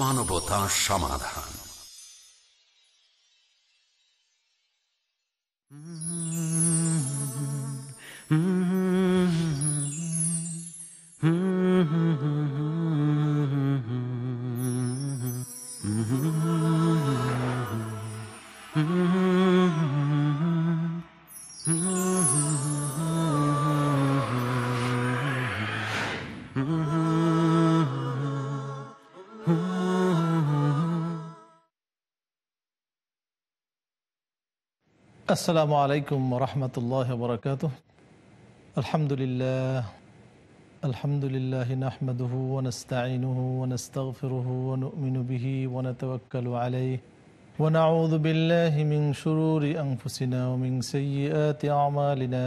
মানবতা সমাধান হুম হুম السلام عليكم ورحمة الله وبركاته الحمد لله الحمد لله نحمده ونستعينه ونستغفره ونؤمن به ونتوكل عليه ونعوذ بالله من شرور أنفسنا ومن سيئات أعمالنا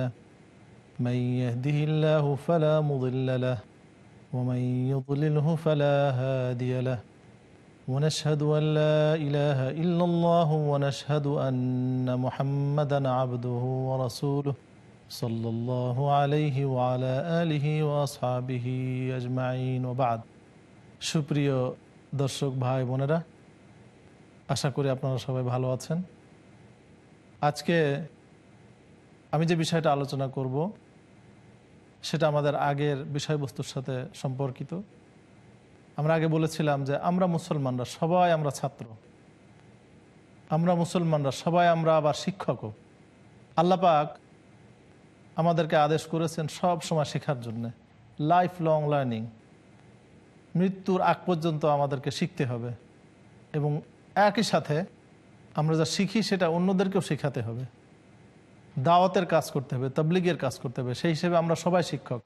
من يهده الله فلا مضل له ومن يضلله فلا هادي له ونشهد أن لا إله إلا الله ونشهد أن محمدا عبده ورسوله صلى الله عليه وعلى آله وأصحابه أجمعين وبعد সুপ্রিয় দর্শক ভাই বোনেরা আশা করি আপনারা সবাই ভালো আছেন আজকে আমি যে বিষয়টা আলোচনা করব সেটা আমাদের আগের বিষয়বস্তুর সাথে সম্পর্কিত আমরা আগে বলেছিলাম যে আমরা মুসলমানরা সবাই আমরা ছাত্র আমরা মুসলমানরা সবাই আমরা আবার শিক্ষকও আল্লাপাক আমাদেরকে আদেশ করেছেন সব সময় শেখার জন্য লাইফ লং লার্নিং মৃত্যুর আগ পর্যন্ত আমাদেরকে শিখতে হবে এবং একই সাথে আমরা যা শিখি সেটা অন্যদেরকেও শেখাতে হবে দাওয়াতের কাজ করতে হবে তবলিগের কাজ করতে হবে সেই হিসেবে আমরা সবাই শিক্ষক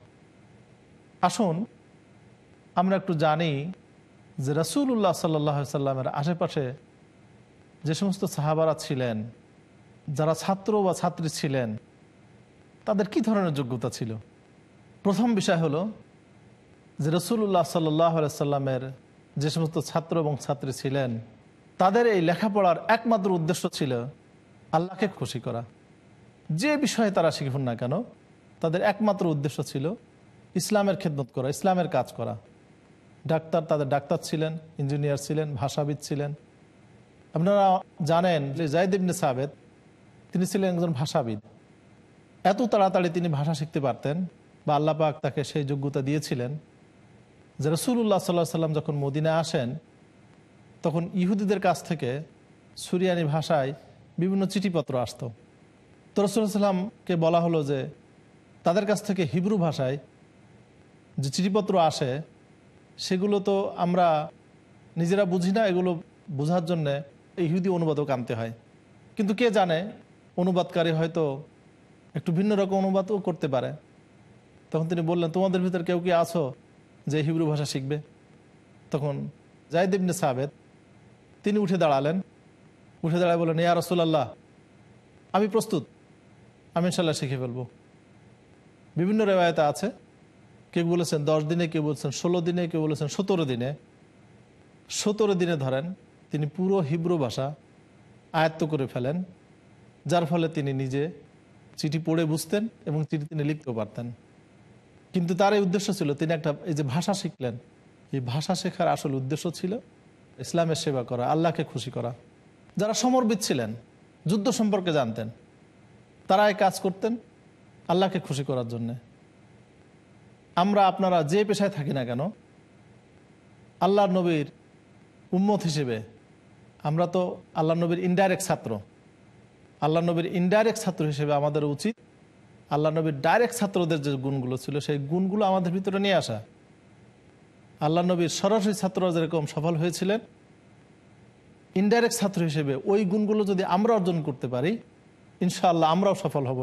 আসুন আমরা একটু জানি যে রাসুল্লাহ সাল্লাহ সাল্লামের আশেপাশে যে সমস্ত সাহাবারা ছিলেন যারা ছাত্র বা ছাত্রী ছিলেন তাদের কি ধরনের যোগ্যতা ছিল প্রথম বিষয় হলো যে রসুল্লাহ সাল্লাহ সাল্লামের যে সমস্ত ছাত্র এবং ছাত্রী ছিলেন তাদের এই লেখাপড়ার একমাত্র উদ্দেশ্য ছিল আল্লাহকে খুশি করা যে বিষয়ে তারা শিখুন না কেন তাদের একমাত্র উদ্দেশ্য ছিল ইসলামের খেদমত করা ইসলামের কাজ করা ডাক্তার তাদের ডাক্তার ছিলেন ইঞ্জিনিয়ার ছিলেন ভাষাবিদ ছিলেন আপনারা জানেন যে জায়দ ইবনে সাবেদ তিনি ছিলেন একজন ভাষাবিদ এত তাড়াতাড়ি তিনি ভাষা শিখতে পারতেন বা আল্লাহ পাক তাকে সেই যোগ্যতা দিয়েছিলেন যে রসুল্লাহ সাল্লাহ সাল্লাম যখন মদিনা আসেন তখন ইহুদিদের কাছ থেকে সুরিয়ানি ভাষায় বিভিন্ন চিঠিপত্র আসত তো সাল্লামকে বলা হলো যে তাদের কাছ থেকে হিব্রু ভাষায় যে চিঠিপত্র আসে সেগুলো তো আমরা নিজেরা বুঝি না এগুলো বোঝার জন্যে ইহুদি অনুবাদক আনতে হয় কিন্তু কে জানে অনুবাদকারী হয়তো একটু ভিন্ন রকম অনুবাদও করতে পারে তখন তিনি বললেন তোমাদের ভিতরে কেউ কি আছো যে হিব্রু ভাষা শিখবে তখন জায়দ ইবনে সাবেদ তিনি উঠে দাঁড়ালেন উঠে দাঁড়ায় বললেন ইয়া রসুলাল্লাহ আমি প্রস্তুত আমি ইনশাল্লাহ শিখে ফেলব বিভিন্ন রেওয়ায়তা আছে কেউ বলেছেন দশ দিনে কেউ বলছেন ষোলো দিনে কেউ বলেছেন সতেরো দিনে সতেরো দিনে ধরেন তিনি পুরো হিব্রু ভাষা আয়ত্ত করে ফেলেন যার ফলে তিনি নিজে চিঠি পড়ে বুঝতেন এবং চিঠি তিনি লিখতেও পারতেন কিন্তু তার এই উদ্দেশ্য ছিল তিনি একটা এই যে ভাষা শিখলেন এই ভাষা শেখার আসল উদ্দেশ্য ছিল ইসলামের সেবা করা আল্লাহকে খুশি করা যারা সমর্বিত ছিলেন যুদ্ধ সম্পর্কে জানতেন তারা এই কাজ করতেন আল্লাহকে খুশি করার জন্যে আমরা আপনারা যে পেশায় থাকি না কেন আল্লাহ নবীর উম্মত হিসেবে আমরা তো আল্লাহ নবীর ইনডাইরেক্ট ছাত্র আল্লাহ নবীর ইনডাইরেক্ট ছাত্র হিসেবে আমাদের উচিত আল্লাহ নবীর ডাইরেক্ট ছাত্রদের যে গুণগুলো ছিল সেই গুণগুলো আমাদের ভিতরে নিয়ে আসা আল্লাহ নবীর সরাসরি ছাত্ররা যেরকম সফল হয়েছিলেন ইনডাইরেক্ট ছাত্র হিসেবে ওই গুণগুলো যদি আমরা অর্জন করতে পারি ইনশাআল্লাহ আমরাও সফল হব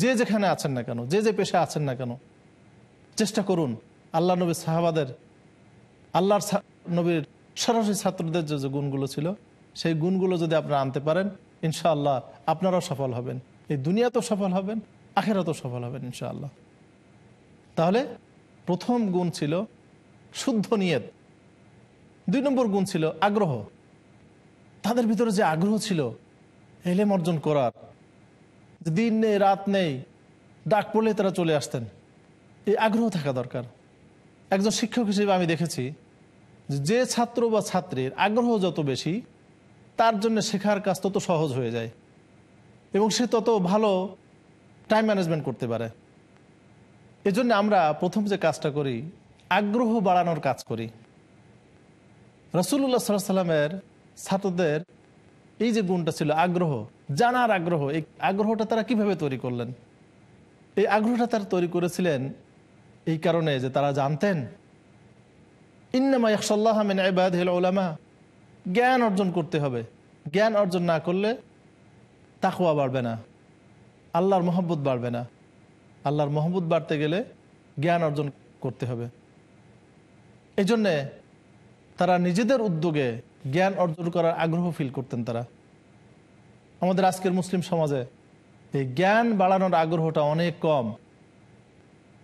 যে যেখানে আছেন না কেন যে যে পেশা আছেন না কেন চেষ্টা করুন আল্লাহ নবী সাহাবাদের আল্লাহর নবীর সরাসরি ছাত্রদের যে যে গুণগুলো ছিল সেই গুণগুলো যদি আপনারা আনতে পারেন ইনশাআল্লাহ আপনারাও সফল হবেন এই দুনিয়াতেও সফল হবেন তো সফল হবেন ইনশাআল্লাহ তাহলে প্রথম গুণ ছিল শুদ্ধ নিয়ত দুই নম্বর গুণ ছিল আগ্রহ তাদের ভিতরে যে আগ্রহ ছিল এলেম অর্জন করার দিন নেই রাত নেই ডাক পড়লে তারা চলে আসতেন এই আগ্রহ থাকা দরকার একজন শিক্ষক হিসেবে আমি দেখেছি যে ছাত্র বা ছাত্রীর আগ্রহ যত বেশি তার জন্য শেখার কাজ তত সহজ হয়ে যায় এবং সে তত ভালো টাইম ম্যানেজমেন্ট করতে পারে এজন্য আমরা প্রথম যে কাজটা করি আগ্রহ বাড়ানোর কাজ করি রসুল্লাহ সাল্লামের ছাত্রদের এই যে গুণটা ছিল আগ্রহ জানার আগ্রহ এই আগ্রহটা তারা কিভাবে তৈরি করলেন এই আগ্রহটা তারা তৈরি করেছিলেন এই কারণে যে তারা জানতেন ইন্নামা ইকসাল্লাহ ওলামা জ্ঞান অর্জন করতে হবে জ্ঞান অর্জন না করলে তাকুয়া বাড়বে না আল্লাহর মহব্বত বাড়বে না আল্লাহর মহব্বত বাড়তে গেলে জ্ঞান অর্জন করতে হবে এই জন্যে তারা নিজেদের উদ্যোগে জ্ঞান অর্জন করার আগ্রহ ফিল করতেন তারা আমাদের আজকের মুসলিম সমাজে এই জ্ঞান বাড়ানোর আগ্রহটা অনেক কম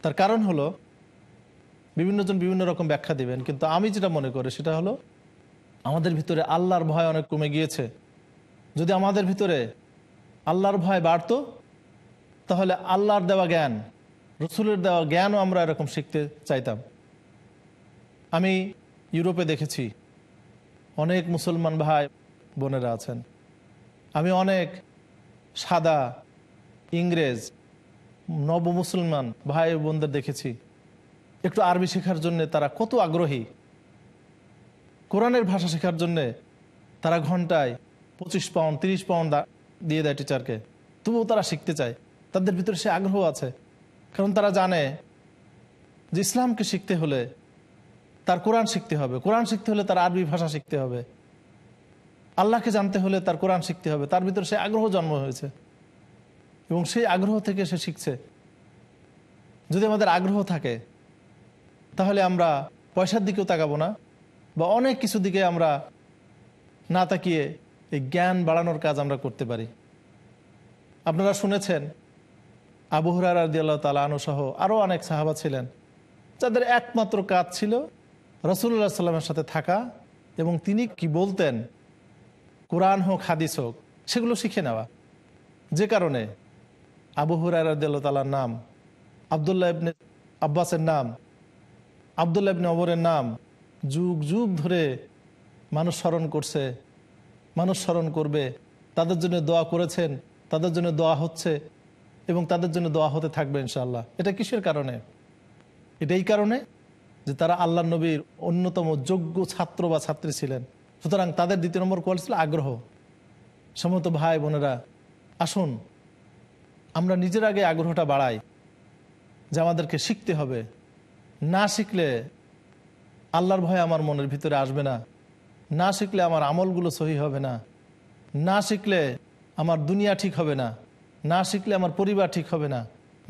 তার কারণ হলো বিভিন্নজন বিভিন্ন রকম ব্যাখ্যা দিবেন কিন্তু আমি যেটা মনে করি সেটা হলো আমাদের ভিতরে আল্লাহর ভয় অনেক কমে গিয়েছে যদি আমাদের ভিতরে আল্লাহর ভয় বাড়ত তাহলে আল্লাহর দেওয়া জ্ঞান রসুলের দেওয়া জ্ঞানও আমরা এরকম শিখতে চাইতাম আমি ইউরোপে দেখেছি অনেক মুসলমান ভাই বোনেরা আছেন আমি অনেক সাদা ইংরেজ নব মুসলমান ভাই বোনদের দেখেছি একটু আরবি শেখার জন্য তারা কত আগ্রহী কোরআনের ভাষা শেখার জন্যে তারা ঘন্টায় পঁচিশ পাউন্ড তিরিশ পাউন্ড দিয়ে দেয় টিচারকে তবুও তারা শিখতে চায় তাদের ভিতরে সে আগ্রহ আছে কারণ তারা জানে যে ইসলামকে শিখতে হলে তার কোরআন শিখতে হবে কোরআন শিখতে হলে তার আরবি ভাষা শিখতে হবে আল্লাহকে জানতে হলে তার কোরআন শিখতে হবে তার ভিতরে সে আগ্রহ জন্ম হয়েছে এবং সেই আগ্রহ থেকে সে শিখছে যদি আমাদের আগ্রহ থাকে তাহলে আমরা পয়সার দিকেও তাকাবো না বা অনেক কিছু দিকে আমরা না তাকিয়ে এই জ্ঞান বাড়ানোর কাজ আমরা করতে পারি আপনারা শুনেছেন আবু হরার আল্লাহ তালা আনুসহ আরও অনেক সাহাবা ছিলেন যাদের একমাত্র কাজ ছিল রসুল্লাহ সাল্লামের সাথে থাকা এবং তিনি কি বলতেন কোরআন হোক হাদিস হোক সেগুলো শিখে নেওয়া যে কারণে আবু হুরাইরার নাম আবদুল্লাহ ইবনে আব্বাসের নাম আবদুল্লাহ ইবনে অবরের নাম যুগ যুগ ধরে মানুষ স্মরণ করছে মানুষ স্মরণ করবে তাদের জন্য দোয়া করেছেন তাদের জন্য দোয়া হচ্ছে এবং তাদের জন্য দোয়া হতে থাকবে ইনশাল্লাহ এটা কিসের কারণে এটা এই কারণে যে তারা আল্লাহ নবীর অন্যতম যোগ্য ছাত্র বা ছাত্রী ছিলেন সুতরাং তাদের দ্বিতীয় নম্বর কোয়াল ছিল আগ্রহ সমত ভাই বোনেরা আসুন আমরা নিজের আগে আগ্রহটা বাড়াই যে আমাদেরকে শিখতে হবে না শিখলে আল্লাহর ভয় আমার মনের ভিতরে আসবে না না শিখলে আমার আমলগুলো সহি হবে না না শিখলে আমার দুনিয়া ঠিক হবে না না শিখলে আমার পরিবার ঠিক হবে না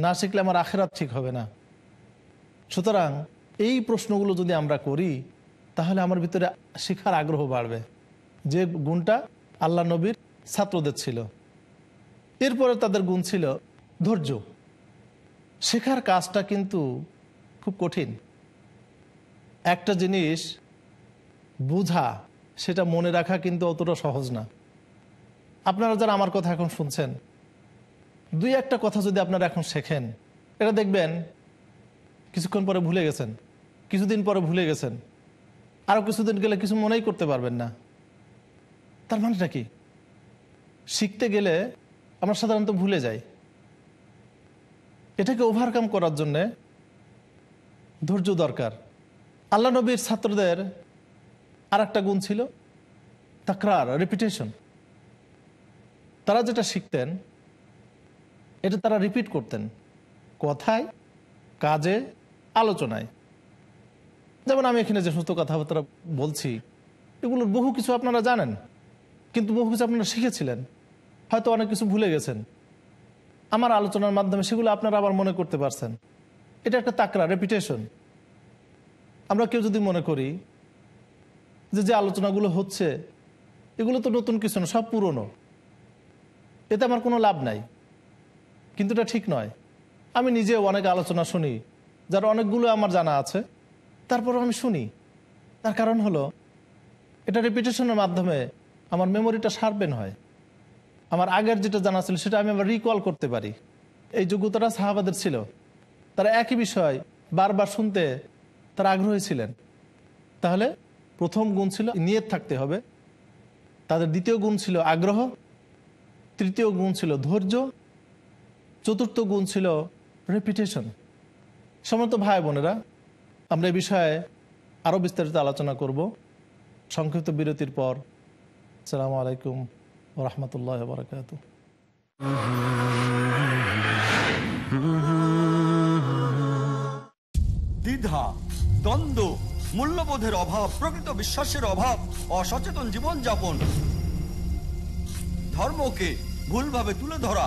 না শিখলে আমার আখেরাত ঠিক হবে না সুতরাং এই প্রশ্নগুলো যদি আমরা করি তাহলে আমার ভিতরে শেখার আগ্রহ বাড়বে যে গুণটা আল্লাহ নবীর ছাত্রদের ছিল এরপরে তাদের গুণ ছিল ধৈর্য শেখার কাজটা কিন্তু খুব কঠিন একটা জিনিস বুঝা সেটা মনে রাখা কিন্তু অতটা সহজ না আপনারা যারা আমার কথা এখন শুনছেন দুই একটা কথা যদি আপনারা এখন শেখেন এটা দেখবেন কিছুক্ষণ পরে ভুলে গেছেন কিছুদিন পরে ভুলে গেছেন আরও কিছুদিন গেলে কিছু মনেই করতে পারবেন না তার মানেটা কি শিখতে গেলে আমরা সাধারণত ভুলে যাই এটাকে ওভারকাম করার জন্যে ধৈর্য দরকার আল্লাহ নবীর ছাত্রদের আর একটা গুণ ছিল তাকরার রেপিটেশন তারা যেটা শিখতেন এটা তারা রিপিট করতেন কথায় কাজে আলোচনায় যেমন আমি এখানে যে সমস্ত কথাবার্তা বলছি এগুলোর বহু কিছু আপনারা জানেন কিন্তু বহু কিছু আপনারা শিখেছিলেন হয়তো অনেক কিছু ভুলে গেছেন আমার আলোচনার মাধ্যমে সেগুলো আপনারা আবার মনে করতে পারছেন এটা একটা তাকরা রেপিটেশন আমরা কেউ যদি মনে করি যে যে আলোচনাগুলো হচ্ছে এগুলো তো নতুন কিছু না সব পুরনো এতে আমার কোনো লাভ নাই কিন্তু এটা ঠিক নয় আমি নিজেও অনেক আলোচনা শুনি যার অনেকগুলো আমার জানা আছে তারপরও আমি শুনি তার কারণ হলো এটা রেপিটেশনের মাধ্যমে আমার মেমোরিটা সারবেন হয় আমার আগের যেটা জানা ছিল সেটা আমি আবার রিকল করতে পারি এই যোগ্যতাটা সাহাবাদের ছিল তারা একই বিষয় বারবার শুনতে তারা আগ্রহী ছিলেন তাহলে প্রথম গুণ ছিল নিয়ত থাকতে হবে তাদের দ্বিতীয় গুণ ছিল আগ্রহ তৃতীয় গুণ ছিল ধৈর্য চতুর্থ গুণ ছিল রেপিটেশন সমস্ত ভাই বোনেরা আমরা এ বিষয়ে আরও বিস্তারিত আলোচনা করব সংক্ষিপ্ত বিরতির পর সালাম আলাইকুম রহমতুল্লাহ বরকাত দ্বিধা দ্বন্দ্ব মূল্যবোধের অভাব প্রকৃত বিশ্বাসের অভাব অসচেতন জীবনযাপন ধর্মকে ভুলভাবে তুলে ধরা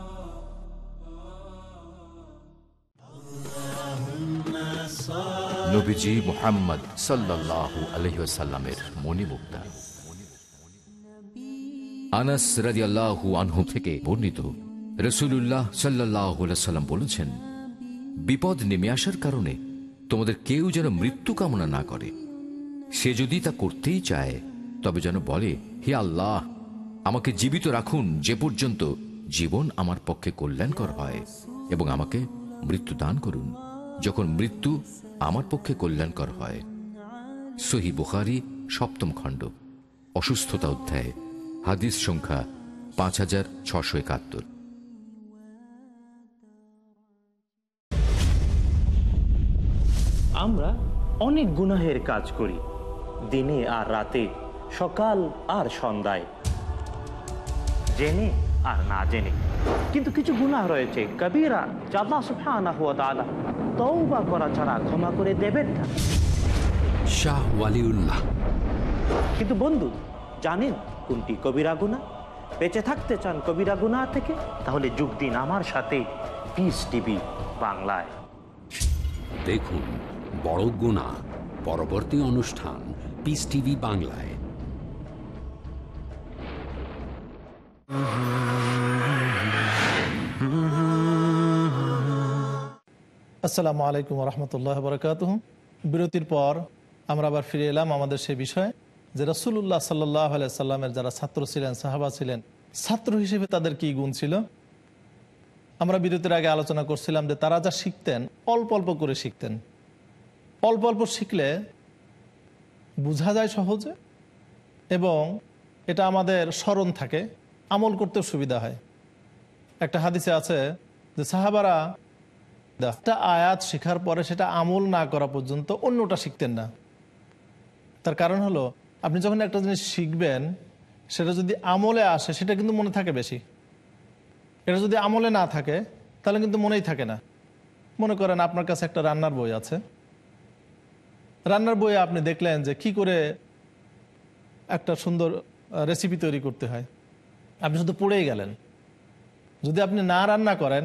নবীজি মোহাম্মদ সাল্লাহ আলহিসাল্লামের মণিমুক্তা আনাস রাজিয়াল্লাহু আনহু থেকে বর্ণিত রসুল্লাহ সাল্লাহ সাল্লাম বলেছেন বিপদ নেমে আসার কারণে তোমাদের কেউ যেন মৃত্যু কামনা না করে সে যদি তা করতেই চায় তবে যেন বলে হে আল্লাহ আমাকে জীবিত রাখুন যে পর্যন্ত জীবন আমার পক্ষে কল্যাণকর হয় এবং আমাকে মৃত্যু দান করুন যখন মৃত্যু আমার পক্ষে কল্যাণকর হয় সহি বুখারি সপ্তম খণ্ড অসুস্থতা অধ্যায় হাদিস সংখ্যা পাঁচ হাজার ছশো একাত্তর আমরা অনেক গুনাহের কাজ করি দিনে আর রাতে সকাল আর সন্ধ্যায় জেনে আর না জেনে কিন্তু কিছু গুনাহ রয়েছে কবিরা যা সুফানা হুয়া তালা বা করা ছাড়া ক্ষমা করে দেবেন না শাহ ওয়ালিউল্লাহ কিন্তু বন্ধু জানেন কোনটি কবিরা গুণা বেঁচে থাকতে চান কবিরা গুণা থেকে তাহলে যোগ দিন আমার সাথে পিস টিভি বাংলায় দেখুন বড় গুণা পরবর্তী অনুষ্ঠান পিস টিভি বাংলায় আসসালামু আলাইকুম রহমতুল্লাহ বরকাত বিরতির পর আমরা আবার ফিরে এলাম আমাদের সে বিষয়ে যে রসুল্লাহ সাল্লাহ সাল্লামের যারা ছাত্র ছিলেন সাহাবা ছিলেন ছাত্র হিসেবে তাদের কি গুণ ছিল আমরা বিরতির আগে আলোচনা করছিলাম যে তারা যা শিখতেন অল্প অল্প করে শিখতেন অল্প অল্প শিখলে বোঝা যায় সহজে এবং এটা আমাদের স্মরণ থাকে আমল করতে সুবিধা হয় একটা হাদিসে আছে যে সাহাবারা দশটা আয়াত শেখার পরে সেটা আমল না করা পর্যন্ত অন্যটা শিখতেন না তার কারণ হলো আপনি যখন একটা জিনিস শিখবেন সেটা যদি আমলে আসে সেটা কিন্তু মনে থাকে বেশি এটা যদি আমলে না থাকে তাহলে কিন্তু মনেই থাকে না মনে করেন আপনার কাছে একটা রান্নার বই আছে রান্নার বইয়ে আপনি দেখলেন যে কি করে একটা সুন্দর রেসিপি তৈরি করতে হয় আপনি শুধু পড়েই গেলেন যদি আপনি না রান্না করেন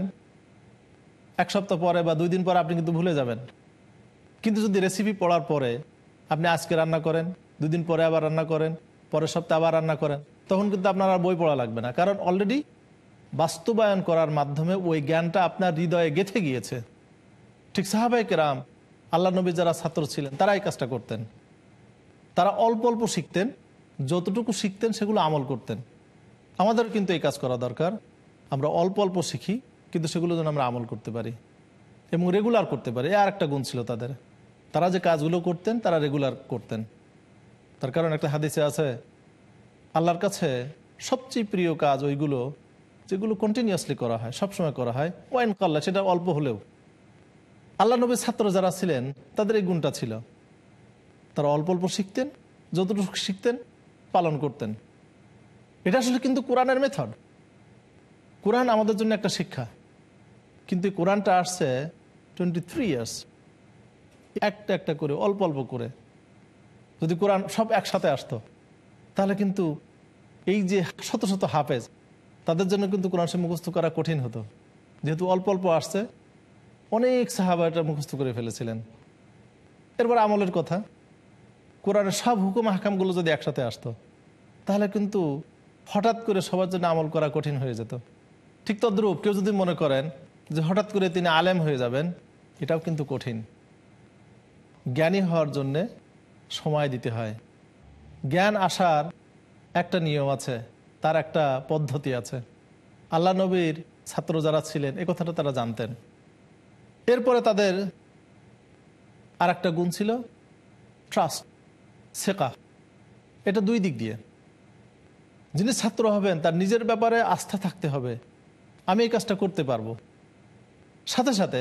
এক সপ্তাহ পরে বা দুই দিন পরে আপনি কিন্তু ভুলে যাবেন কিন্তু যদি রেসিপি পড়ার পরে আপনি আজকে রান্না করেন দুদিন পরে আবার রান্না করেন পরের সপ্তাহে আবার রান্না করেন তখন কিন্তু আপনার আর বই পড়া লাগবে না কারণ অলরেডি বাস্তবায়ন করার মাধ্যমে ওই জ্ঞানটা আপনার হৃদয়ে গেথে গিয়েছে ঠিক সাহাবাই কেরাম আল্লাহ নবী যারা ছাত্র ছিলেন তারা এই কাজটা করতেন তারা অল্প অল্প শিখতেন যতটুকু শিখতেন সেগুলো আমল করতেন আমাদের কিন্তু এই কাজ করা দরকার আমরা অল্প অল্প শিখি কিন্তু সেগুলো যেন আমরা আমল করতে পারি এবং রেগুলার করতে পারি আর একটা গুণ ছিল তাদের তারা যে কাজগুলো করতেন তারা রেগুলার করতেন তার কারণ একটা হাদিসে আছে আল্লাহর কাছে সবচেয়ে প্রিয় কাজ ওইগুলো যেগুলো কন্টিনিউয়াসলি করা হয় সবসময় করা হয় ওয়াইন কাল্লা সেটা অল্প হলেও আল্লাহ নবীর ছাত্র যারা ছিলেন তাদের এই গুণটা ছিল তারা অল্প অল্প শিখতেন যতটুকু শিখতেন পালন করতেন এটা আসলে কিন্তু কোরআনের মেথড কোরআন আমাদের জন্য একটা শিক্ষা কিন্তু কোরআনটা আসছে টোয়েন্টি থ্রি ইয়ার্স একটা একটা করে অল্প অল্প করে যদি কোরআন সব একসাথে আসতো তাহলে কিন্তু এই যে শত শত হাফেজ তাদের জন্য কিন্তু কোরআন সে মুখস্থ করা কঠিন হতো যেহেতু অল্প অল্প আসছে অনেক সাহাবা এটা মুখস্থ করে ফেলেছিলেন এরপর আমলের কথা কোরআনের সব হুকুম হাকামগুলো যদি একসাথে আসতো তাহলে কিন্তু হঠাৎ করে সবার জন্য আমল করা কঠিন হয়ে যেত ঠিক তদ্রূপ কেউ যদি মনে করেন যে হঠাৎ করে তিনি আলেম হয়ে যাবেন এটাও কিন্তু কঠিন জ্ঞানী হওয়ার জন্যে সময় দিতে হয় জ্ঞান আসার একটা নিয়ম আছে তার একটা পদ্ধতি আছে আল্লাহ নবীর ছাত্র যারা ছিলেন এ কথাটা তারা জানতেন এরপরে তাদের আর একটা গুণ ছিল ট্রাস্ট শেখা এটা দুই দিক দিয়ে যিনি ছাত্র হবেন তার নিজের ব্যাপারে আস্থা থাকতে হবে আমি এই কাজটা করতে পারবো সাথে সাথে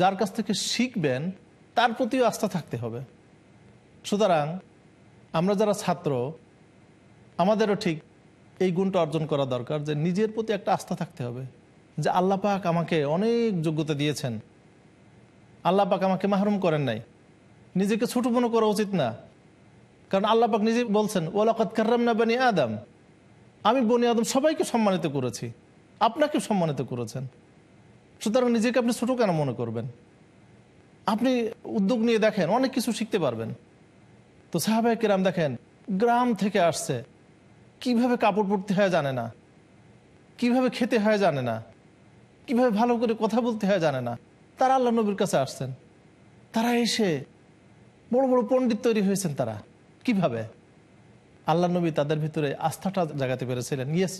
যার কাছ থেকে শিখবেন তার প্রতিও আস্থা থাকতে হবে সুতরাং আমরা যারা ছাত্র আমাদেরও ঠিক এই গুণটা অর্জন করা দরকার যে নিজের প্রতি একটা আস্থা থাকতে হবে যে আল্লাহ পাক আমাকে অনেক যোগ্যতা দিয়েছেন আল্লাহ পাক আমাকে মাহরুম করেন নাই নিজেকে ছোটো মনে করা উচিত না কারণ আল্লাহ পাক নিজে বলছেন ওলাকাত কার্রাম না বানি আদাম আমি বনি আদম সবাইকে সম্মানিত করেছি আপনাকে সম্মানিত করেছেন সুতরাং নিজেকে আপনি ছোটো কেন মনে করবেন আপনি উদ্যোগ নিয়ে দেখেন অনেক কিছু শিখতে পারবেন তো সাহাবাহ কিরাম দেখেন গ্রাম থেকে আসছে কিভাবে কাপড় পরতে হয় জানে না কিভাবে খেতে হয় জানে না কিভাবে ভালো করে কথা বলতে হয় জানে না তারা আল্লাহ নবীর কাছে আসছেন তারা এসে বড় বড় পণ্ডিত তৈরি হয়েছেন তারা কিভাবে আল্লাহ নবী তাদের ভিতরে আস্থাটা জাগাতে পেরেছিলেন ইয়েস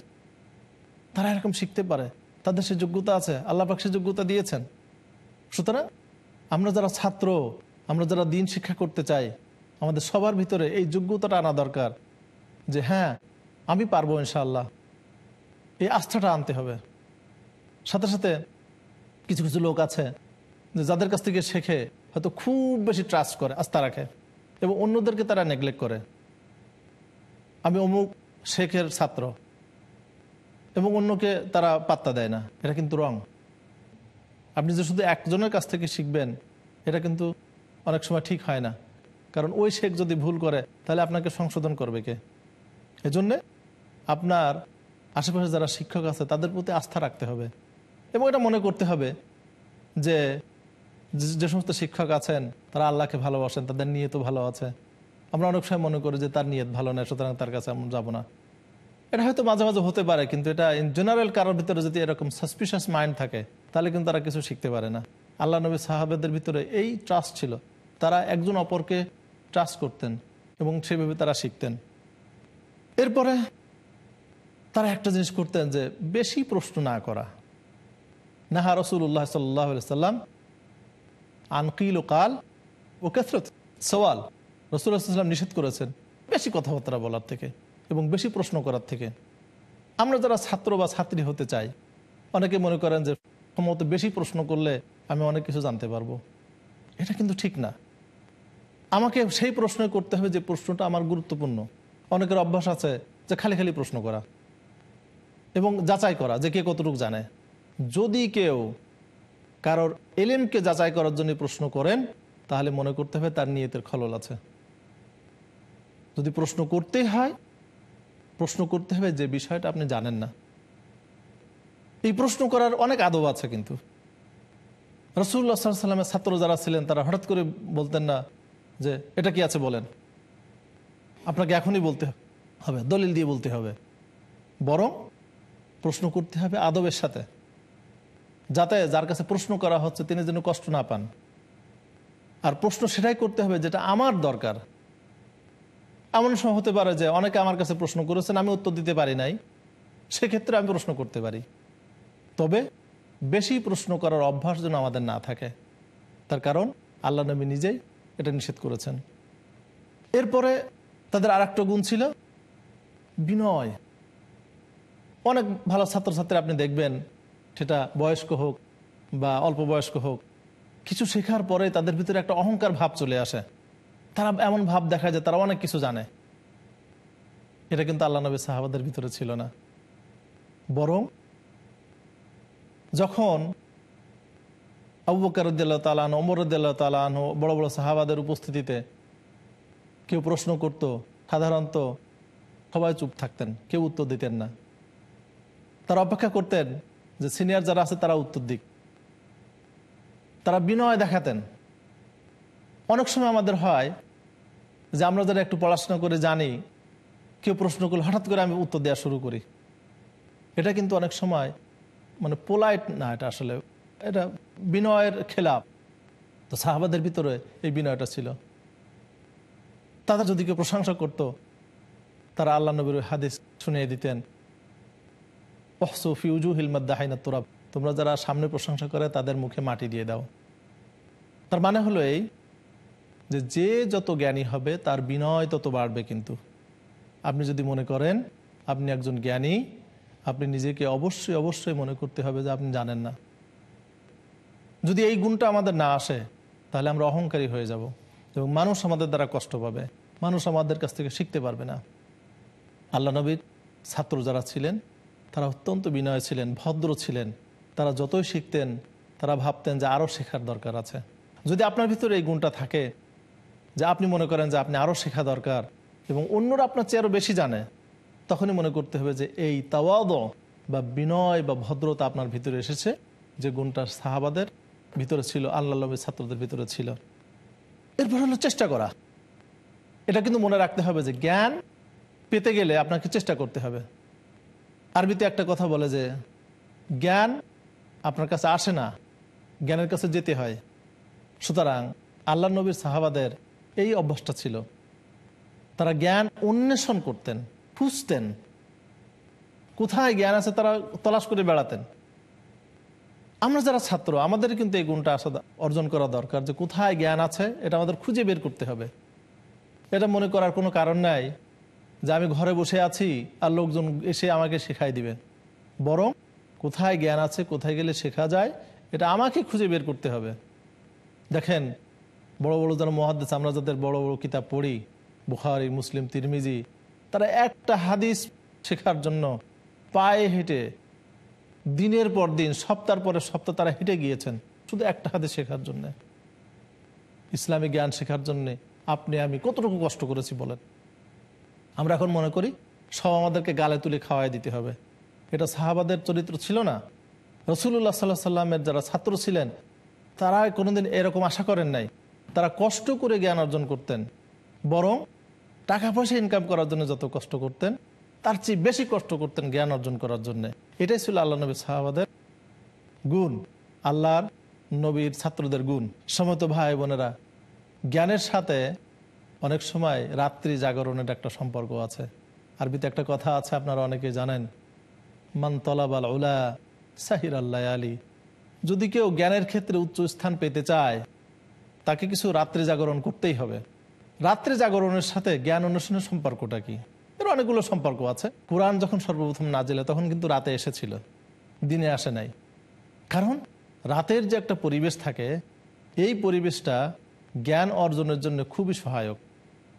তারা এরকম শিখতে পারে তাদের সে যোগ্যতা আছে আল্লাহ পাক সে যোগ্যতা দিয়েছেন সুতরাং আমরা যারা ছাত্র আমরা যারা দিন শিক্ষা করতে চাই আমাদের সবার ভিতরে এই যোগ্যতাটা আনা দরকার যে হ্যাঁ আমি পারবো ইনশাআল্লাহ এই আস্থাটা আনতে হবে সাথে সাথে কিছু কিছু লোক আছে যে যাদের কাছ থেকে শেখে হয়তো খুব বেশি ট্রাস্ট করে আস্থা রাখে এবং অন্যদেরকে তারা নেগলেক্ট করে আমি অমুক শেখের ছাত্র এবং অন্যকে তারা পাত্তা দেয় না এটা কিন্তু রং আপনি যে শুধু একজনের কাছ থেকে শিখবেন এটা কিন্তু অনেক সময় ঠিক হয় না কারণ ওই শেখ যদি ভুল করে তাহলে আপনাকে সংশোধন করবে কে এজন্যে আপনার আশেপাশে যারা শিক্ষক আছে তাদের প্রতি আস্থা রাখতে হবে এবং এটা মনে করতে হবে যে যে সমস্ত শিক্ষক আছেন তারা আল্লাহকে ভালোবাসেন তাদের নিয়ে তো ভালো আছে আমরা অনেক সময় মনে করি যে তার নিয়ত ভালো না সুতরাং তার কাছে আমরা যাবো না এটা হয়তো মাঝে মাঝে হতে পারে কিন্তু এটা ইন জেনারেল কারোর ভিতরে যদি এরকম সাসপিশাস মাইন্ড থাকে তাহলে কিন্তু তারা কিছু শিখতে পারে না আল্লাহ নবী সাহাবেদের ভিতরে এই ট্রাস্ট ছিল তারা একজন অপরকে ট্রাস্ট করতেন এবং সেভাবে তারা শিখতেন এরপরে তারা একটা জিনিস করতেন যে বেশি প্রশ্ন না করা নাহা রসুল্লাহ সাল্লাহ সাল্লাম আনকিল ও কাল ও কেসরত সওয়াল রসুল্লাহাম নিষেধ করেছেন বেশি কথাবার্তা বলার থেকে এবং বেশি প্রশ্ন করার থেকে আমরা যারা ছাত্র বা ছাত্রী হতে চাই অনেকে মনে করেন যে সম্ভবত বেশি প্রশ্ন করলে আমি অনেক কিছু জানতে পারবো এটা কিন্তু ঠিক না আমাকে সেই প্রশ্ন করতে হবে যে প্রশ্নটা আমার গুরুত্বপূর্ণ অনেকের অভ্যাস আছে যে খালি খালি প্রশ্ন করা এবং যাচাই করা যে কে কতটুকু জানে যদি কেউ কারোর এলেমকে যাচাই করার জন্য প্রশ্ন করেন তাহলে মনে করতে হবে তার নিয়তের খলল আছে যদি প্রশ্ন করতেই হয় প্রশ্ন করতে হবে যে বিষয়টা আপনি জানেন না এই প্রশ্ন করার অনেক আদব আছে কিন্তু রসুল্লাহ সাল্লামের ছাত্র যারা ছিলেন তারা হঠাৎ করে বলতেন না যে এটা কি আছে বলেন আপনাকে এখনই বলতে হবে দলিল দিয়ে বলতে হবে বরং প্রশ্ন করতে হবে আদবের সাথে যাতে যার কাছে প্রশ্ন করা হচ্ছে তিনি যেন কষ্ট না পান আর প্রশ্ন সেটাই করতে হবে যেটা আমার দরকার এমন সময় হতে পারে যে অনেকে আমার কাছে প্রশ্ন করেছেন আমি উত্তর দিতে পারি নাই সেক্ষেত্রে আমি প্রশ্ন করতে পারি তবে বেশি প্রশ্ন করার অভ্যাস যেন আমাদের না থাকে তার কারণ আল্লাহ নবী নিজেই এটা নিষেধ করেছেন এরপরে তাদের আর একটা গুণ ছিল বিনয় অনেক ভালো ছাত্রছাত্রী আপনি দেখবেন সেটা বয়স্ক হোক বা অল্প বয়স্ক হোক কিছু শেখার পরে তাদের ভিতরে একটা অহংকার ভাব চলে আসে তারা এমন ভাব দেখা যায় তারা অনেক কিছু জানে এটা কিন্তু আল্লাহ নবী সাহাবাদের ভিতরে ছিল না বরং যখন আব্বকারুদ্দাল্লাহ তালান অমরুদ্দাল্লাহ তালান বড় বড় সাহাবাদের উপস্থিতিতে কেউ প্রশ্ন করত সাধারণত সবাই চুপ থাকতেন কেউ উত্তর দিতেন না তারা অপেক্ষা করতেন যে সিনিয়র যারা আছে তারা উত্তর দিক তারা বিনয় দেখাতেন অনেক সময় আমাদের হয় যে আমরা যারা একটু পড়াশোনা করে জানি কেউ প্রশ্ন করলে হঠাৎ করে আমি উত্তর দেওয়া শুরু করি এটা কিন্তু অনেক সময় মানে পোলাইট না এটা আসলে এটা বিনয়ের খেলাপ তো সাহাবাদের ভিতরে এই বিনয়টা ছিল তাদের যদি কেউ প্রশংসা করত তারা আল্লাহ নবীর হাদিস শুনিয়ে দিতেন ওহসুফি উজু হিলমাদ দাহাইনা তোরা তোমরা যারা সামনে প্রশংসা করে তাদের মুখে মাটি দিয়ে দাও তার মানে হলো এই যে যে যত জ্ঞানী হবে তার বিনয় তত বাড়বে কিন্তু আপনি যদি মনে করেন আপনি একজন জ্ঞানী আপনি নিজেকে অবশ্যই অবশ্যই মনে করতে হবে যে আপনি জানেন না যদি এই গুণটা আমাদের না আসে তাহলে আমরা অহংকারী হয়ে যাব এবং মানুষ আমাদের দ্বারা কষ্ট পাবে মানুষ আমাদের কাছ থেকে শিখতে পারবে না আল্লাহ নবীর ছাত্র যারা ছিলেন তারা অত্যন্ত বিনয় ছিলেন ভদ্র ছিলেন তারা যতই শিখতেন তারা ভাবতেন যে আরও শেখার দরকার আছে যদি আপনার ভিতরে এই গুণটা থাকে যে আপনি মনে করেন যে আপনি আরও শেখা দরকার এবং অন্যরা আপনার চেয়ে আরও বেশি জানে তখনই মনে করতে হবে যে এই তাওয়াদ বা বিনয় বা ভদ্রতা আপনার ভিতরে এসেছে যে গুণটা সাহাবাদের ভিতরে ছিল আল্লাহ ছাত্রদের ভিতরে ছিল এরপর হলো চেষ্টা করা এটা কিন্তু মনে রাখতে হবে যে জ্ঞান পেতে গেলে আপনাকে চেষ্টা করতে হবে আরবিতে একটা কথা বলে যে জ্ঞান আপনার কাছে আসে না জ্ঞানের কাছে যেতে হয় সুতরাং আল্লাহ নবীর সাহাবাদের এই অভ্যাসটা ছিল তারা জ্ঞান অন্বেষণ করতেন খুঁজতেন কোথায় জ্ঞান আছে তারা তলাশ করে বেড়াতেন আমরা যারা ছাত্র আমাদের কিন্তু এই গুণটা আসা অর্জন করা দরকার যে কোথায় জ্ঞান আছে এটা আমাদের খুঁজে বের করতে হবে এটা মনে করার কোনো কারণ নাই যে আমি ঘরে বসে আছি আর লোকজন এসে আমাকে শেখাই দিবেন বরং কোথায় জ্ঞান আছে কোথায় গেলে শেখা যায় এটা আমাকে খুঁজে বের করতে হবে দেখেন বড় বড় যারা মহাদ্দেশ আমরা যাদের বড় বড় কিতাব পড়ি বুখারি মুসলিম তিরমিজি তারা একটা হাদিস শেখার জন্য পায়ে হেঁটে দিনের পর দিন সপ্তাহ পরে সপ্তাহ তারা হেঁটে গিয়েছেন শুধু একটা হাদিস শেখার জন্য ইসলামী জ্ঞান শেখার জন্যে আপনি আমি কতটুকু কষ্ট করেছি বলেন আমরা এখন মনে করি সব আমাদেরকে গালে তুলে খাওয়াই দিতে হবে এটা সাহাবাদের চরিত্র ছিল না রসুল্লাহ সাল্লাহ সাল্লামের যারা ছাত্র ছিলেন তারা কোনোদিন এরকম আশা করেন নাই তারা কষ্ট করে জ্ঞান অর্জন করতেন বরং টাকা পয়সা ইনকাম করার জন্য যত কষ্ট করতেন তার চেয়ে বেশি কষ্ট করতেন জ্ঞান অর্জন করার জন্য এটাই ছিল আল্লাহ নবী সাহাবাদের গুণ আল্লাহর নবীর ছাত্রদের গুণ সমত ভাই বোনেরা জ্ঞানের সাথে অনেক সময় রাত্রি জাগরণের একটা সম্পর্ক আছে আরবিতে একটা কথা আছে আপনারা অনেকে জানেন মানতলা তলাবাল উলা সাহির আল্লাহ আলী যদি কেউ জ্ঞানের ক্ষেত্রে উচ্চ স্থান পেতে চায় তাকে কিছু রাত্রে জাগরণ করতেই হবে রাত্রে জাগরণের সাথে জ্ঞান অনুষ্ঠানের সম্পর্কটা কি এর অনেকগুলো সম্পর্ক আছে কোরআন যখন সর্বপ্রথম জেলে তখন কিন্তু রাতে এসেছিল দিনে আসে নাই কারণ রাতের যে একটা পরিবেশ থাকে এই পরিবেশটা জ্ঞান অর্জনের জন্য খুবই সহায়ক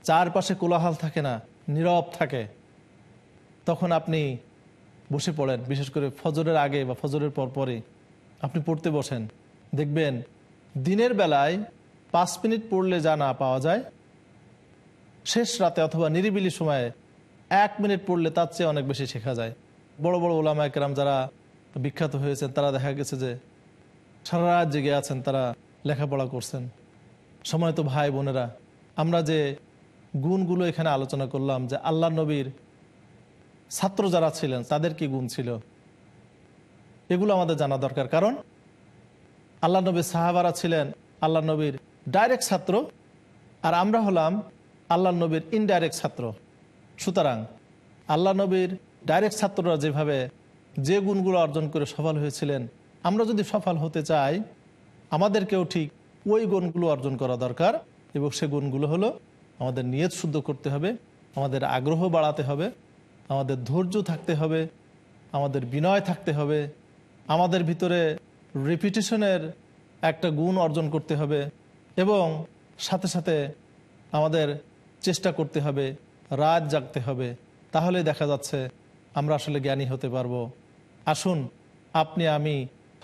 চারপাশে কোলাহাল থাকে না নীরব থাকে তখন আপনি বসে পড়েন বিশেষ করে ফজরের আগে বা ফজরের পরপরে আপনি পড়তে বসেন দেখবেন দিনের বেলায় পাঁচ মিনিট পড়লে যা না পাওয়া যায় শেষ রাতে অথবা নিরিবিলি সময়ে এক মিনিট পড়লে তার চেয়ে অনেক বেশি শেখা যায় বড় বড় ওলামা একরাম যারা বিখ্যাত হয়েছে তারা দেখা গেছে যে সারা রাত জেগে আছেন তারা লেখাপড়া করছেন সময় তো ভাই বোনেরা আমরা যে গুণগুলো এখানে আলোচনা করলাম যে আল্লাহ নবীর ছাত্র যারা ছিলেন তাদের কি গুণ ছিল এগুলো আমাদের জানা দরকার কারণ আল্লাহ নবীর সাহাবারা ছিলেন আল্লাহ নবীর ডাইরেক্ট ছাত্র আর আমরা হলাম আল্লাহ নবীর ইনডাইরেক্ট ছাত্র সুতরাং আল্লাহ নবীর ডাইরেক্ট ছাত্ররা যেভাবে যে গুণগুলো অর্জন করে সফল হয়েছিলেন আমরা যদি সফল হতে চাই আমাদেরকেও ঠিক ওই গুণগুলো অর্জন করা দরকার এবং সে গুণগুলো হলো আমাদের নিয়ত শুদ্ধ করতে হবে আমাদের আগ্রহ বাড়াতে হবে আমাদের ধৈর্য থাকতে হবে আমাদের বিনয় থাকতে হবে আমাদের ভিতরে রেপিটেশনের একটা গুণ অর্জন করতে হবে এবং সাথে সাথে আমাদের চেষ্টা করতে হবে রাত জাগতে হবে তাহলে দেখা যাচ্ছে আমরা আসলে জ্ঞানী হতে পারবো আসুন আপনি আমি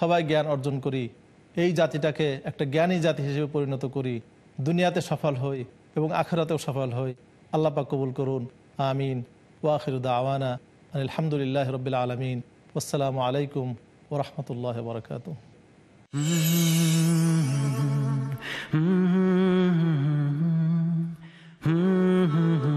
সবাই জ্ঞান অর্জন করি এই জাতিটাকে একটা জ্ঞানী জাতি হিসেবে পরিণত করি দুনিয়াতে সফল হই এবং আখেরাতেও সফল হই আল্লাহ পাক কবুল করুন আমিন ওয়াখিরুদা আওয়ানা আলহামদুলিল্লাহ রবিল্লা আলমিন আসসালামু আলাইকুম ওরহমতুল্লাহ বরকাতুম Mm-hmm. Mm-hmm. Mm-hmm. mm-hmm.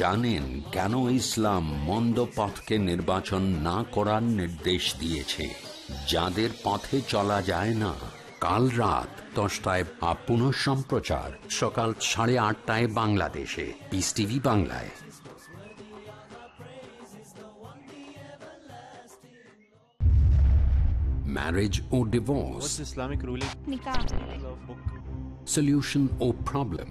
জানেন কেন ইসলাম মন্দ পথকে নির্বাচন না করার নির্দেশ দিয়েছে যাদের পথে চলা যায় না কাল রাত দশটায় আপন সম্প্রচার সকাল সাড়ে আটটায় বাংলাদেশে পিস টিভি বাংলায় ম্যারেজ ও ডিভোর্স ইসলামিক রুলিং সলিউশন ও problem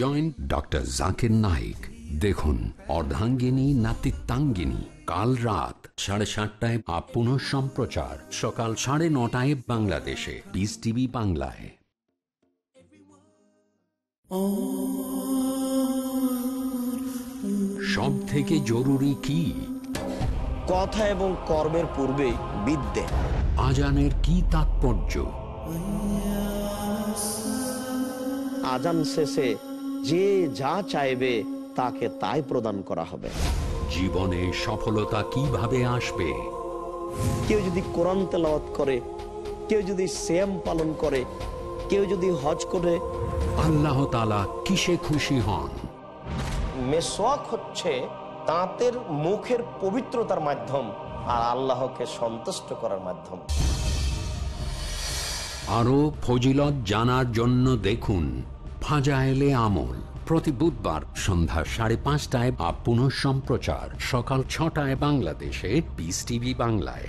joint doctor Zakir Naik দেখুন অর্ধাঙ্গিনী নাতিত্বাঙ্গিনী কাল রাত সাড়ে সাতটায় আপন সম্প্রচার সকাল সাড়ে নটায় বাংলাদেশে বিস টিভি বাংলায় সব থেকে জরুরি কি কথা এবং কর্মের পূর্বে বিদ্যে আজানের কি তাৎপর্য আজান শেষে যে যা চাইবে তাকে তাই প্রদান করা হবে জীবনে সফলতা কিভাবে আসবে কেউ যদি কোরআন তেলাওয়াত করে কেউ যদি শ্যাম পালন করে কেউ যদি হজ করে আল্লাহ কিসে খুশি হন মেসোয়াক হচ্ছে তাঁতের মুখের পবিত্রতার মাধ্যম আর আল্লাহকে সন্তুষ্ট করার মাধ্যম আরো ফজিলত জানার জন্য দেখুন ভাজা আমল প্রতি বুধবার সন্ধ্যা সাড়ে পাঁচটায় বা পুনঃ সম্প্রচার সকাল ছটায় বাংলাদেশে বিস টিভি বাংলায়